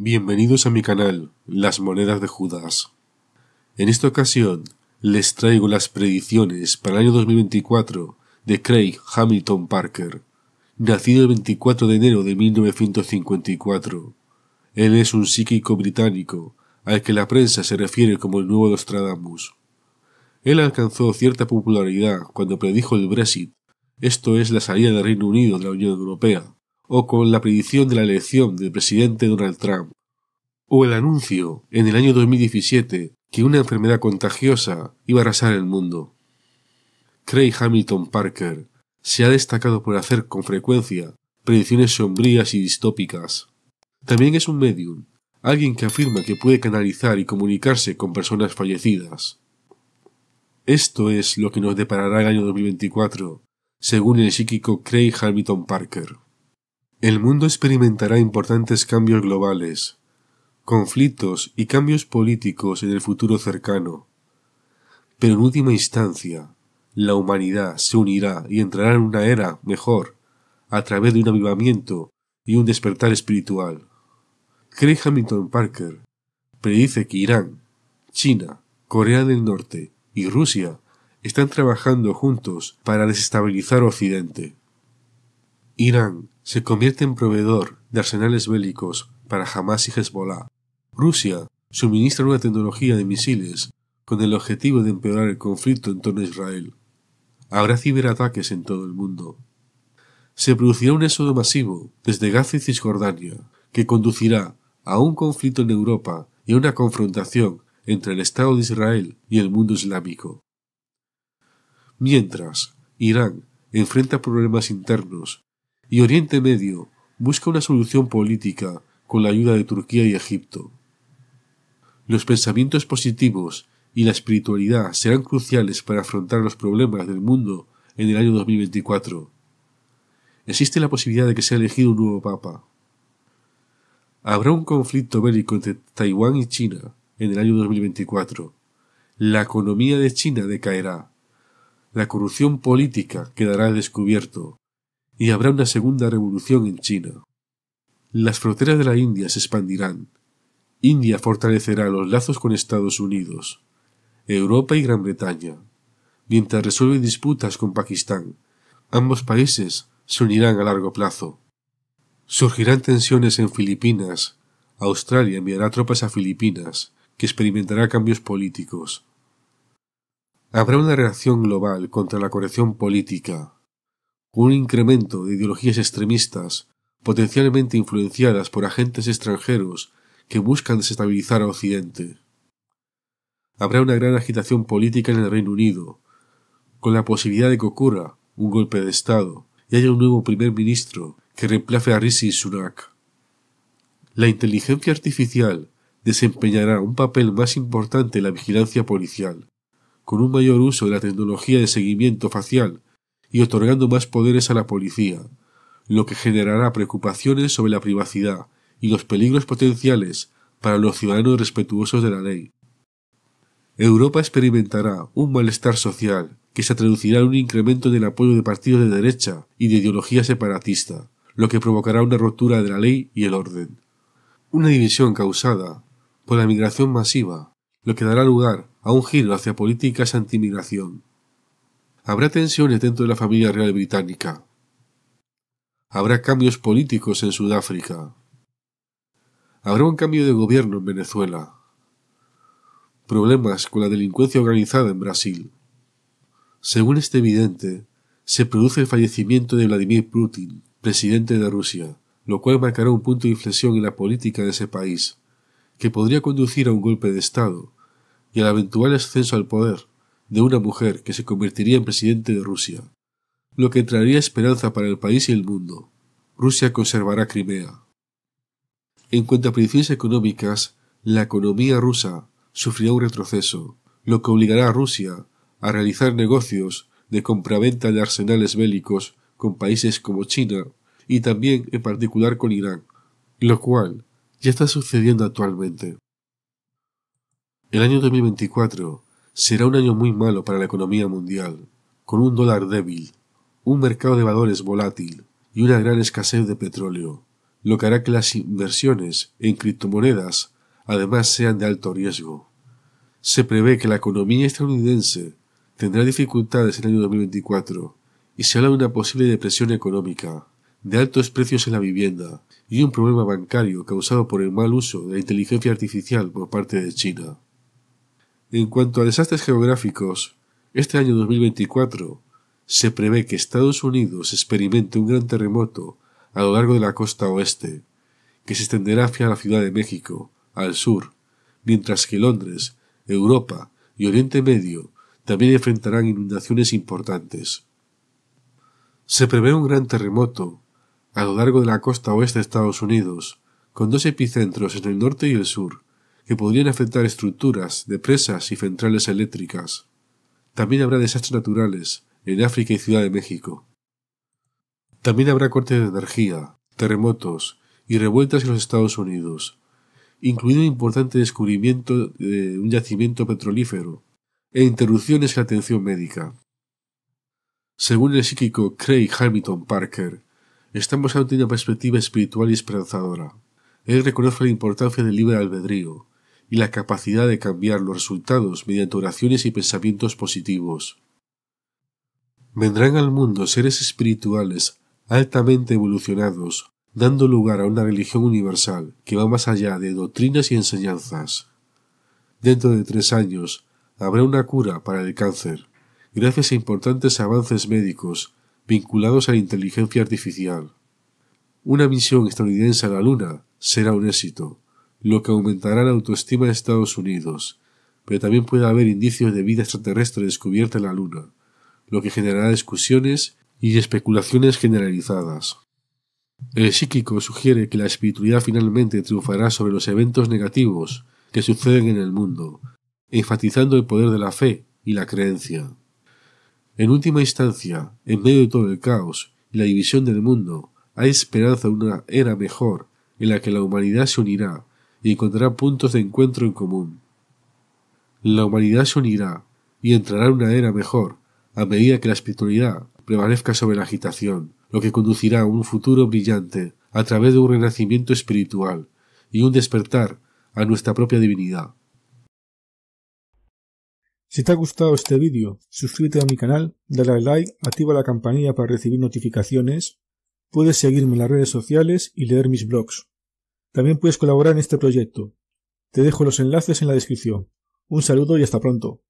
Bienvenidos a mi canal, Las Monedas de Judas. En esta ocasión les traigo las predicciones para el año 2024 de Craig Hamilton Parker, nacido el 24 de enero de 1954. Él es un psíquico británico al que la prensa se refiere como el nuevo Nostradamus. Él alcanzó cierta popularidad cuando predijo el Brexit, esto es la salida del Reino Unido de la Unión Europea, o con la predicción de la elección del presidente Donald Trump. O el anuncio, en el año 2017, que una enfermedad contagiosa iba a arrasar el mundo. Craig Hamilton Parker se ha destacado por hacer con frecuencia predicciones sombrías y distópicas. También es un medium, alguien que afirma que puede canalizar y comunicarse con personas fallecidas. Esto es lo que nos deparará el año 2024, según el psíquico Craig Hamilton Parker. El mundo experimentará importantes cambios globales, conflictos y cambios políticos en el futuro cercano. Pero en última instancia, la humanidad se unirá y entrará en una era mejor a través de un avivamiento y un despertar espiritual. Craig Hamilton Parker predice que Irán, China, Corea del Norte y Rusia están trabajando juntos para desestabilizar Occidente. Irán se convierte en proveedor de arsenales bélicos para Hamas y Hezbollah, Rusia suministra una tecnología de misiles con el objetivo de empeorar el conflicto en torno a Israel. Habrá ciberataques en todo el mundo. Se producirá un éxodo masivo desde Gaza y Cisjordania, que conducirá a un conflicto en Europa y a una confrontación entre el Estado de Israel y el mundo islámico. Mientras, Irán enfrenta problemas internos y Oriente Medio busca una solución política con la ayuda de Turquía y Egipto. Los pensamientos positivos y la espiritualidad serán cruciales para afrontar los problemas del mundo en el año 2024. Existe la posibilidad de que sea elegido un nuevo papa. Habrá un conflicto bélico entre Taiwán y China en el año 2024. La economía de China decaerá. La corrupción política quedará descubierto. Y habrá una segunda revolución en China. Las fronteras de la India se expandirán India fortalecerá los lazos con Estados Unidos, Europa y Gran Bretaña, mientras resuelve disputas con Pakistán. Ambos países se unirán a largo plazo. Surgirán tensiones en Filipinas. Australia enviará tropas a Filipinas, que experimentará cambios políticos. Habrá una reacción global contra la corrección política, un incremento de ideologías extremistas potencialmente influenciadas por agentes extranjeros que buscan desestabilizar a Occidente. Habrá una gran agitación política en el Reino Unido, con la posibilidad de que ocurra un golpe de Estado y haya un nuevo primer ministro que reemplace a Rishi Sunak. La inteligencia artificial desempeñará un papel más importante en la vigilancia policial, con un mayor uso de la tecnología de seguimiento facial y otorgando más poderes a la policía, lo que generará preocupaciones sobre la privacidad y los peligros potenciales para los ciudadanos respetuosos de la ley. Europa experimentará un malestar social que se traducirá en un incremento del apoyo de partidos de derecha y de ideología separatista, lo que provocará una ruptura de la ley y el orden. Una división causada por la migración masiva, lo que dará lugar a un giro hacia políticas antimigración. Habrá tensiones dentro de la familia real británica. Habrá cambios políticos en Sudáfrica, Habrá un cambio de gobierno en Venezuela. Problemas con la delincuencia organizada en Brasil. Según este evidente, se produce el fallecimiento de Vladimir Putin, presidente de Rusia, lo cual marcará un punto de inflexión en la política de ese país, que podría conducir a un golpe de Estado y al eventual ascenso al poder de una mujer que se convertiría en presidente de Rusia, lo que traería esperanza para el país y el mundo. Rusia conservará Crimea. En cuanto a principios económicas, la economía rusa sufrirá un retroceso, lo que obligará a Rusia a realizar negocios de compraventa de arsenales bélicos con países como China y también en particular con Irán, lo cual ya está sucediendo actualmente. El año 2024 será un año muy malo para la economía mundial, con un dólar débil, un mercado de valores volátil y una gran escasez de petróleo lo que hará que las inversiones en criptomonedas además sean de alto riesgo. Se prevé que la economía estadounidense tendrá dificultades en el año 2024 y se habla de una posible depresión económica, de altos precios en la vivienda y un problema bancario causado por el mal uso de la inteligencia artificial por parte de China. En cuanto a desastres geográficos, este año 2024 se prevé que Estados Unidos experimente un gran terremoto a lo largo de la costa oeste, que se extenderá hacia la Ciudad de México, al sur, mientras que Londres, Europa y Oriente Medio también enfrentarán inundaciones importantes. Se prevé un gran terremoto a lo largo de la costa oeste de Estados Unidos, con dos epicentros en el norte y el sur, que podrían afectar estructuras, presas y centrales eléctricas. También habrá desastres naturales en África y Ciudad de México. También habrá cortes de energía, terremotos y revueltas en los Estados Unidos, incluido un importante descubrimiento de un yacimiento petrolífero e interrupciones en la atención médica. Según el psíquico Craig Hamilton Parker, estamos ante una perspectiva espiritual y esperanzadora. Él reconoce la importancia del libre albedrío y la capacidad de cambiar los resultados mediante oraciones y pensamientos positivos. Vendrán al mundo seres espirituales altamente evolucionados, dando lugar a una religión universal que va más allá de doctrinas y enseñanzas. Dentro de tres años habrá una cura para el cáncer, gracias a importantes avances médicos vinculados a la inteligencia artificial. Una misión estadounidense a la Luna será un éxito, lo que aumentará la autoestima de Estados Unidos, pero también puede haber indicios de vida extraterrestre descubierta en la Luna, lo que generará discusiones y especulaciones generalizadas. El psíquico sugiere que la espiritualidad finalmente triunfará sobre los eventos negativos que suceden en el mundo, enfatizando el poder de la fe y la creencia. En última instancia, en medio de todo el caos y la división del mundo, hay esperanza de una era mejor en la que la humanidad se unirá y encontrará puntos de encuentro en común. La humanidad se unirá y entrará en una era mejor a medida que la espiritualidad prevalezca sobre la agitación, lo que conducirá a un futuro brillante a través de un renacimiento espiritual y un despertar a nuestra propia divinidad. Si te ha gustado este vídeo, suscríbete a mi canal, dale al like, activa la campanilla para recibir notificaciones, puedes seguirme en las redes sociales y leer mis blogs. También puedes colaborar en este proyecto. Te dejo los enlaces en la descripción. Un saludo y hasta pronto.